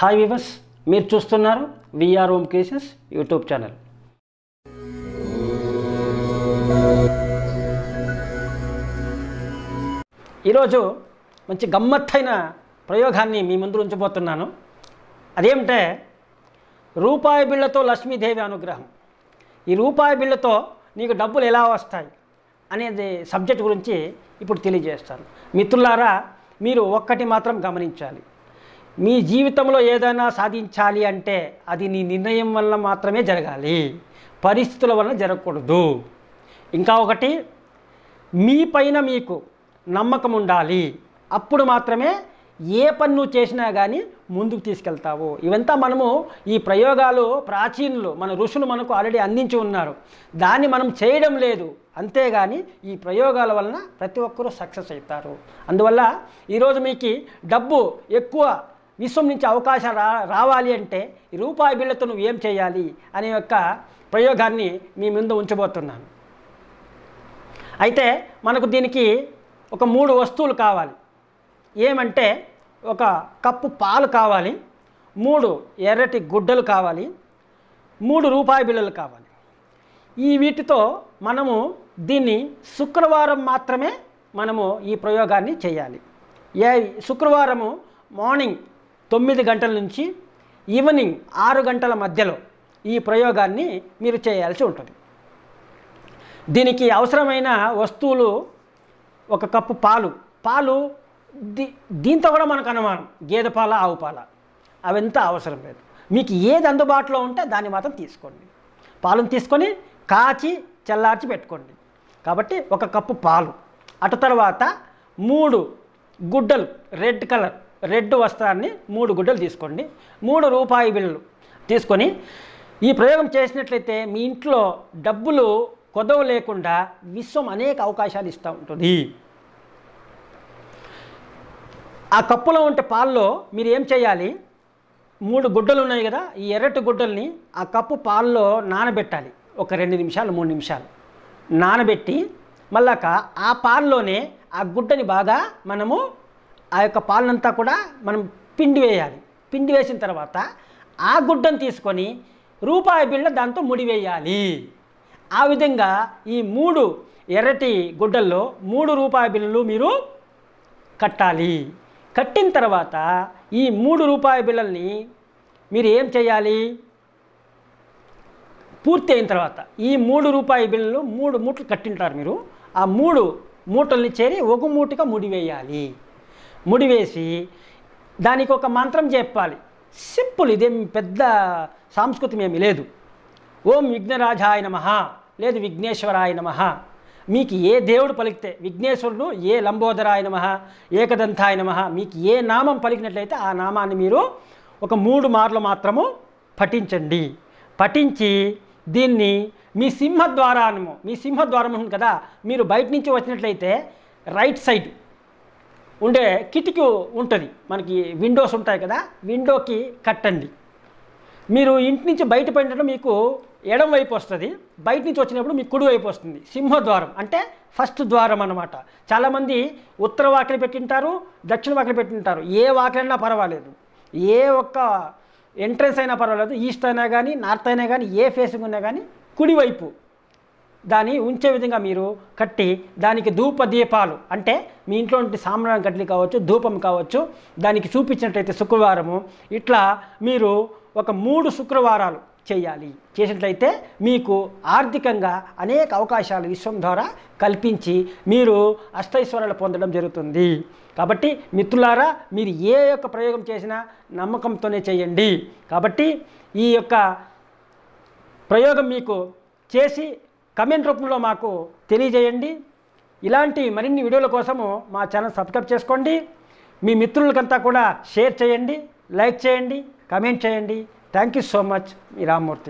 hi viewers మీరు చూస్తున్నారు VR Om cases YouTube channel ఈరోజు మంచి గమ్మత్తైన ప్రయోగాన్ని మీ ముందు ఉంచబోతున్నాను అదేమిటే రూపాయి బిళ్ళతో లక్ష్మీదేవి అనుగ్రహం ఈ రూపాయి బిళ్ళతో నీకు డబ్బులు ఎలా వస్తాయి అనేది సబ్జెక్ట్ గురించి ఇప్పుడు తెలియజేస్తాను మిత్రులారా మీరు ఒక్కటి మాత్రం గమనించాలి మీ జీవితంలో ఏదైనా సాధించాలి అంటే అది నీ నిర్ణయం వల్ల మాత్రమే జరగాలి పరిస్థితుల వల్ల జరగకూడదు ఇంకా ఒకటి మీ పైన మీకు నమ్మకం ఉండాలి అప్పుడు మాత్రమే ఏ పని నువ్వు చేసినా కానీ ముందుకు తీసుకెళ్తావు ఇవంతా మనము ఈ ప్రయోగాలు ప్రాచీనులు మన ఋషులు మనకు ఆల్రెడీ అందించి ఉన్నారు దాన్ని మనం చేయడం లేదు అంతేగాని ఈ ప్రయోగాల వలన ప్రతి ఒక్కరూ సక్సెస్ అవుతారు అందువల్ల ఈరోజు మీకు డబ్బు ఎక్కువ విశ్వం నుంచి అవకాశం రా రావాలి అంటే రూపాయి బిళ్ళతో నువ్వు ఏం చేయాలి అనే యొక్క ప్రయోగాన్ని మీ ముందు ఉంచబోతున్నాను అయితే మనకు దీనికి ఒక మూడు వస్తువులు కావాలి ఏమంటే ఒక కప్పు పాలు కావాలి మూడు ఎర్రటి గుడ్డలు కావాలి మూడు రూపాయి బిళ్ళలు కావాలి ఈ వీటితో మనము దీన్ని శుక్రవారం మాత్రమే మనము ఈ ప్రయోగాన్ని చేయాలి ఏ శుక్రవారము మార్నింగ్ తొమ్మిది గంటల నుంచి ఈవినింగ్ ఆరు గంటల మధ్యలో ఈ ప్రయోగాన్ని మీరు చేయాల్సి ఉంటుంది దీనికి అవసరమైన వస్తువులు ఒక కప్పు పాలు పాలు దీ దీంతో కూడా మనకు అనుమానం గేదె పాల ఆవు పాల అవంతా అవసరం లేదు మీకు ఏది అందుబాటులో ఉంటే దాన్ని మాత్రం తీసుకోండి పాలను తీసుకొని కాచి చల్లార్చి పెట్టుకోండి కాబట్టి ఒక కప్పు పాలు అటు తర్వాత మూడు గుడ్డలు రెడ్ కలర్ రెడ్ వస్త్రాన్ని మూడు గుడ్డలు తీసుకోండి మూడు రూపాయి బిళ్ళలు తీసుకొని ఈ ప్రయోగం చేసినట్లయితే మీ ఇంట్లో డబ్బులు కొదవ లేకుండా విశ్వం అనేక అవకాశాలు ఇస్తూ ఉంటుంది ఆ కప్పులో ఉంటే పాల్లో మీరు ఏం చేయాలి మూడు గుడ్డలు ఉన్నాయి కదా ఈ ఎర్రటి గుడ్డల్ని ఆ కప్పు పాల్లో నానబెట్టాలి ఒక రెండు నిమిషాలు మూడు నిమిషాలు నానబెట్టి మళ్ళాక ఆ పాల్లోనే ఆ గుడ్డని బాగా మనము ఆ యొక్క పాలనంతా కూడా మనం పిండి వేయాలి పిండి వేసిన తర్వాత ఆ గుడ్డను తీసుకొని రూపాయి బిళ్ళ దాంతో ముడివేయాలి ఆ విధంగా ఈ మూడు ఎర్రటి గుడ్డల్లో మూడు రూపాయి బిళ్ళలు మీరు కట్టాలి కట్టిన తర్వాత ఈ మూడు రూపాయి బిళ్ళల్ని మీరు ఏం చేయాలి పూర్తి అయిన తర్వాత ఈ మూడు రూపాయి బిళ్ళలు మూడు మూటలు కట్టింటారు మీరు ఆ మూడు మూటల్ని చేరి ఒక మూటగా ముడివేయాలి ముడివేసి దానికి ఒక మంత్రం చెప్పాలి సింపుల్ ఇదేం పెద్ద సాంస్కృతం ఏమి లేదు ఓం విఘ్నరాజాయ నమ లేదు విఘ్నేశ్వరాయ నమ మీకు ఏ దేవుడు పలికితే విఘ్నేశ్వరుడు ఏ లంబోదరాయ నమ ఏకదంతాయ నమ మీకు ఏ నామం పలికినట్లయితే ఆ నామాన్ని మీరు ఒక మూడు మార్లు మాత్రము పఠించండి పఠించి దీన్ని మీ సింహద్వారానము మీ సింహద్వారం ఉంది కదా మీరు బయట నుంచి వచ్చినట్లయితే రైట్ సైడ్ ఉండే కిటికీ ఉంటుంది మనకి విండోస్ ఉంటాయి కదా విండోకి కట్టండి మీరు ఇంటి నుంచి బయటపడినప్పుడు మీకు ఎడం వైపు వస్తుంది బయట నుంచి వచ్చినప్పుడు మీకు కుడి వైపు వస్తుంది సింహద్వారం అంటే ఫస్ట్ ద్వారం అనమాట చాలామంది ఉత్తర వాకిలి పెట్టింటారు దక్షిణ వాకిలి పెట్టింటారు ఏ వాకిలైనా పర్వాలేదు ఏ ఒక్క ఎంట్రన్స్ అయినా పర్వాలేదు ఈస్ట్ అయినా కానీ నార్త్ అయినా కానీ ఏ ఫేసింగ్ ఉన్నా కానీ కుడివైపు దాన్ని ఉంచే విధంగా మీరు కట్టి దానికి ధూప దీపాలు అంటే మీ ఇంట్లో ఉంటే సామ్రాణం కట్టెలు కావచ్చు ధూపం కావచ్చు దానికి చూపించినట్లయితే శుక్రవారము ఇట్లా మీరు ఒక మూడు శుక్రవారాలు చేయాలి చేసినట్లయితే మీకు ఆర్థికంగా అనేక అవకాశాలు విశ్వం ద్వారా కల్పించి మీరు అష్టైశ్వరాలు పొందడం జరుగుతుంది కాబట్టి మిత్రులారా మీరు ఏ యొక్క ప్రయోగం చేసినా నమ్మకంతోనే చేయండి కాబట్టి ఈ యొక్క ప్రయోగం మీకు చేసి కమెంట్ రూపంలో మాకు తెలియజేయండి ఇలాంటి మరిన్ని వీడియోల కోసము మా ఛానల్ సబ్స్క్రైబ్ చేసుకోండి మీ మిత్రులకంతా కూడా షేర్ చేయండి లైక్ చేయండి కమెంట్ చేయండి థ్యాంక్ యూ సో మచ్ మీ రామ్మూర్తి